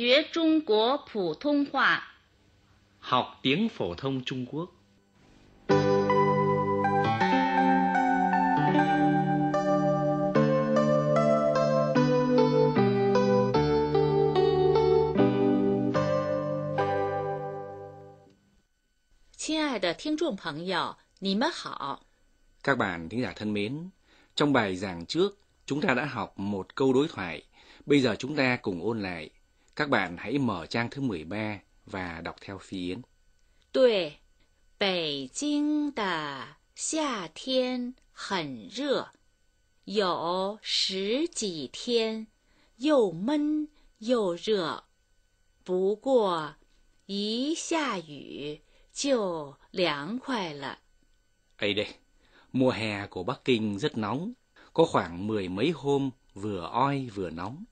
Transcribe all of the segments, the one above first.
学中国普通话，học tiếng phổ thông Trung Quốc. 亲爱的听众朋友，你们好。Các bạn thính giả thân mến, trong bài giảng trước, chúng ta đã học một câu đối thoại. Bây giờ chúng ta cùng ôn lại các bạn hãy mở trang thứ 13 và đọc theo Phi Yến. Bắc Tuệ, 北京的夏天很热，有十几天又闷又热。不过一下雨就凉快了。Ây đây, mùa hè của Bắc Kinh rất nóng, có khoảng mười mấy hôm vừa oi vừa nóng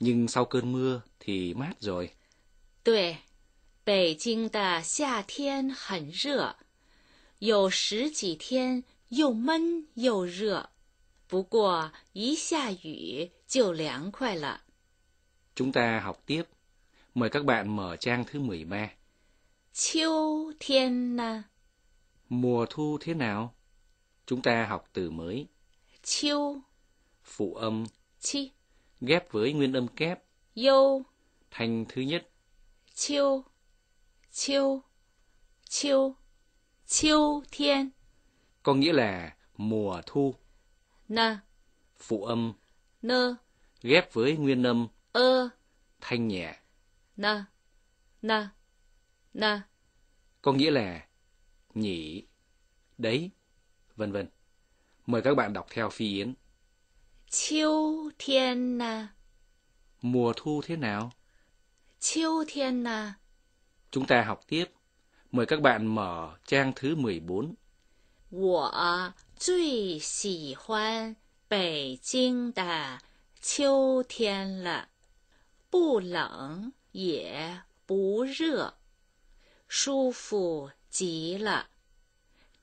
nhưng sau cơn mưa thì mát rồi. Bắc Chúng ta học tiếp. Mời các bạn mở trang thứ 13. Chiêu thiên na. Mùa thu thế nào? Chúng ta học từ mới. Chiêu. Phụ âm. Chi ghép với nguyên âm kép yêu thành thứ nhất chiêu chiêu chiêu chiêu thiên có nghĩa là mùa thu na phụ âm nơ ghép với nguyên âm ơ thanh nhẹ na na na có nghĩa là nhỉ đấy vân vân mời các bạn đọc theo phi yến 秋天呐. Mùa thu thế nào? Chiêu thiên nà. Chúng ta học tiếp. Mời các bạn mở trang thứ 14. 我最喜欢北京的秋天了，不冷也不热，舒服极了，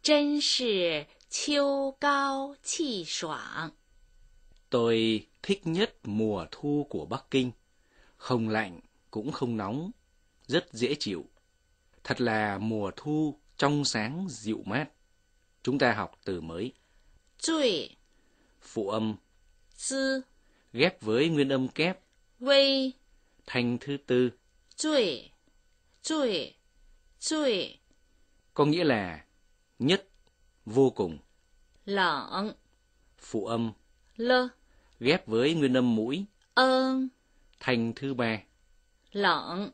真是秋高气爽。Tôi thích nhất mùa thu của Bắc Kinh. Không lạnh, cũng không nóng, rất dễ chịu. Thật là mùa thu trong sáng dịu mát. Chúng ta học từ mới. Chuy. Phụ âm. Zi. Ghép với nguyên âm kép. Wei. Thanh thứ tư. Chuy. Chuy. Chuy. Có nghĩa là nhất, vô cùng. Lỏng. Phụ âm. Lơ ghép với nguyên âm mũi ơn thành thứ ba. Lợn,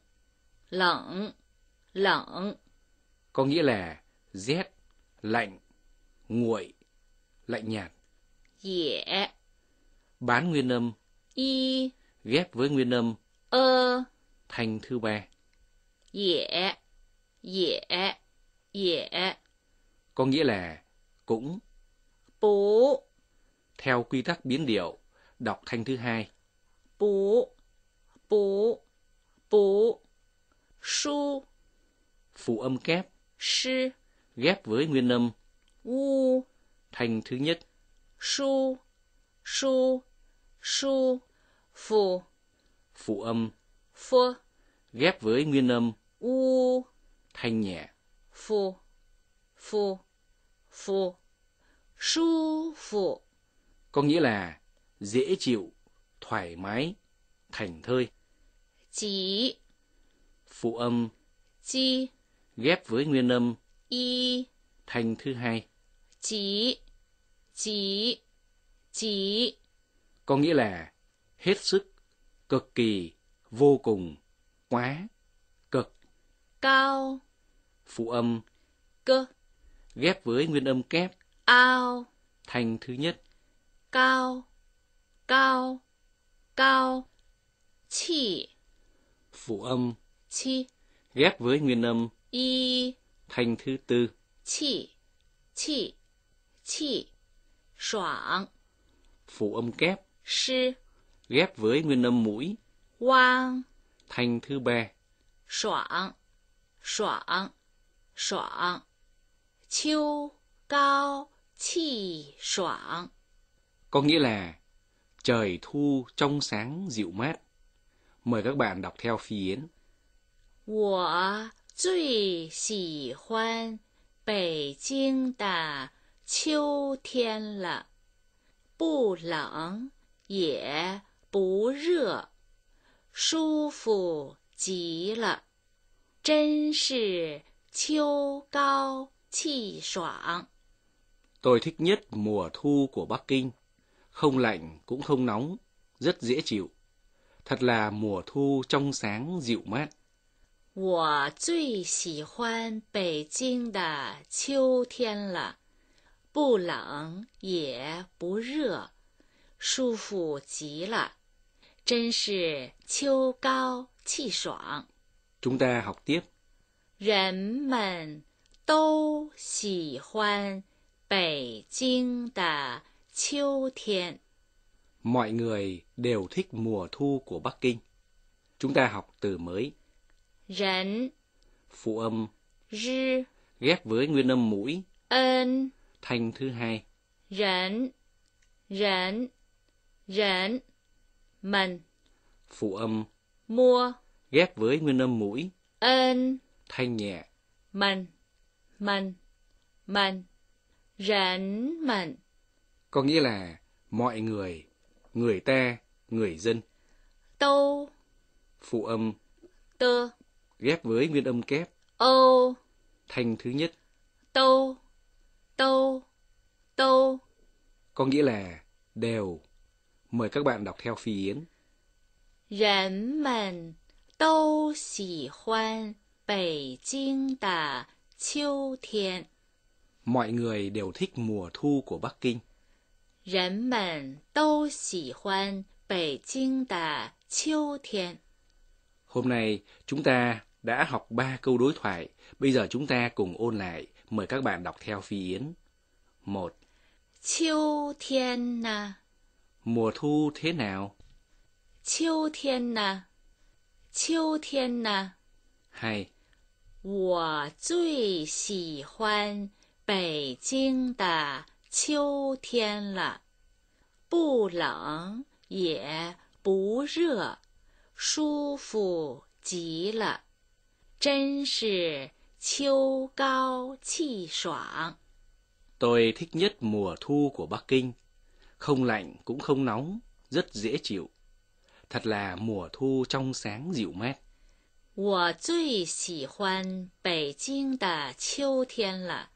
lợn, lợn. Có nghĩa là rét, lạnh, nguội, lạnh nhạt. Dễ. Bán nguyên âm y ghép với nguyên âm ơ thành thứ ba. Dễ, dễ, dễ. Có nghĩa là cũng. Bố. Theo quy tắc biến điệu Đọc thanh thứ hai. Bố, bố, bố. Su. Phụ âm kép. Sư. Ghép với nguyên âm. U. Thanh thứ nhất. Su, su, su. Phụ. Phụ âm. Phơ. Ghép với nguyên âm. U. Thanh nhẹ. Phụ, phụ, phụ. Su phụ. Có nghĩa là dễ chịu, thoải mái, thành thơi. Chỉ Phụ âm Chi ghép với nguyên âm Y thành thứ hai. Chỉ Chỉ Chỉ Có nghĩa là hết sức, cực kỳ, vô cùng, quá, cực. Cao Phụ âm Cơ ghép với nguyên âm kép ao thành thứ nhất cao cao cao chỉ phụ âm chi ghép với nguyên âm y thành thứ tư chỉ chỉ chỉ soảng phụ âm kép sư ghép với nguyên âm mũi quang thành thứ ba soảng soảng soảng chiêu cao chi soảng có nghĩa là Trời thu trong sáng dịu mát. Mời các bạn đọc theo Phi Yến. Tôi thích nhất mùa thu của Bắc Kinh không lạnh cũng không nóng, rất dễ chịu. Thật là mùa thu trong sáng dịu mát. 我最喜欢北京的秋天了，不冷也不热，舒服极了，真是秋高气爽。Chúng ta học tiếp. 人们都喜欢北京的 Chiêu Mọi người đều thích mùa thu của Bắc Kinh. Chúng ta học từ mới. Rẫn Phụ âm r Ghép với nguyên âm mũi Ơn Thanh thứ hai Rẫn Rẫn Rẫn Mình Phụ âm Mua Ghép với nguyên âm mũi Ơn Thanh nhẹ Mình Mình Mình Rẫn Mình có nghĩa là mọi người, người ta, người dân. Tô Phụ âm Tơ Ghép với nguyên âm kép Ô Thanh thứ nhất Tô Tô Tô Có nghĩa là đều. Mời các bạn đọc theo Phi Yến. Rèn mèn Tô xỉ hoan 北京的秋天。Mọi người đều thích mùa thu của Bắc Kinh. 人们都喜欢北京的秋天. Hôm nay chúng ta đã học ba câu đối thoại. Bây giờ chúng ta cùng ôn lại. Mời các bạn đọc theo Phi Yến. Một. Chiêu thiên nà. Mùa thu thế nào? Chiêu thiên nà. Chiêu thiên nà. 2. 我最喜欢北京的秋天了，不冷也不热，舒服极了，真是秋高气爽。Tôi thích nhất mùa thu của Bắc Kinh, không lạnh cũng không nóng, rất dễ chịu. Thật là mùa thu trong sáng dịu mát. 我最喜欢北京的秋天了。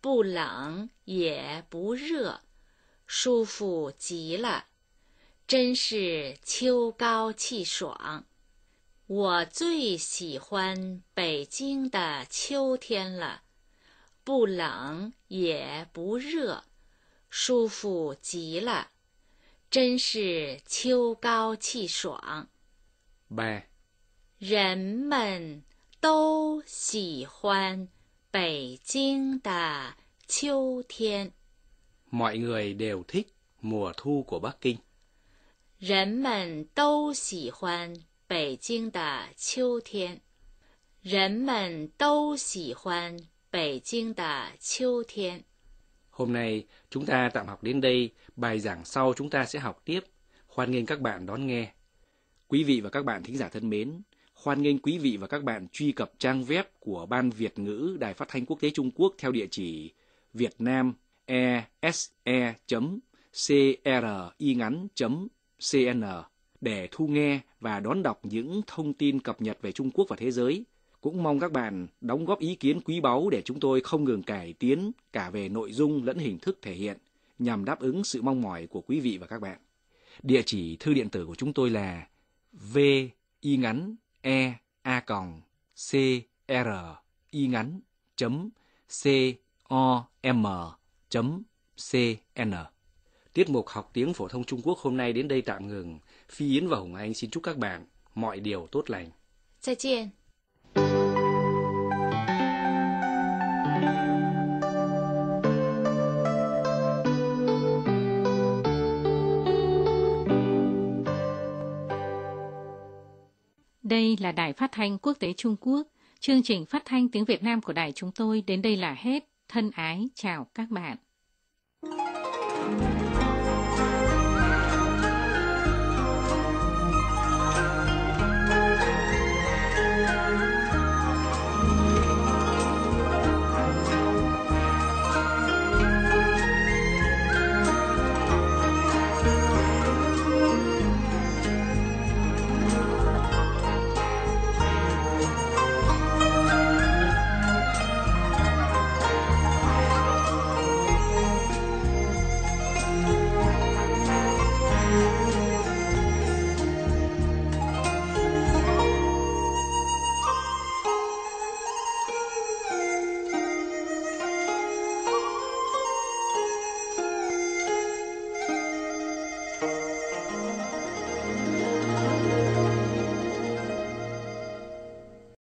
不冷也不热，舒服极了，真是秋高气爽。我最喜欢北京的秋天了，不冷也不热，舒服极了，真是秋高气爽。人们都喜欢。北京的秋天. Mọi người đều thích mùa thu của Bắc Kinh. Hôm nay chúng ta tạm học đến đây, bài giảng sau chúng ta sẽ học tiếp. Hoan nghênh các bạn đón nghe. Quý vị và các bạn thính giả thân mến, Hoan nghênh quý vị và các bạn truy cập trang web của Ban Việt ngữ Đài Phát thanh Quốc tế Trung Quốc theo địa chỉ việt nam vietnamese.cringắn.cn để thu nghe và đón đọc những thông tin cập nhật về Trung Quốc và thế giới. Cũng mong các bạn đóng góp ý kiến quý báu để chúng tôi không ngừng cải tiến cả về nội dung lẫn hình thức thể hiện nhằm đáp ứng sự mong mỏi của quý vị và các bạn. Địa chỉ thư điện tử của chúng tôi là v y ngắn e a còng c r y ngắn chấm c o m chấm c n tiết mục học tiếng phổ thông Trung Quốc hôm nay đến đây tạm ngừng. Phi Yến và Hồng Anh xin chúc các bạn mọi điều tốt lành. 再见。Đây là Đài Phát thanh Quốc tế Trung Quốc. Chương trình phát thanh tiếng Việt Nam của đài chúng tôi đến đây là hết. Thân ái chào các bạn.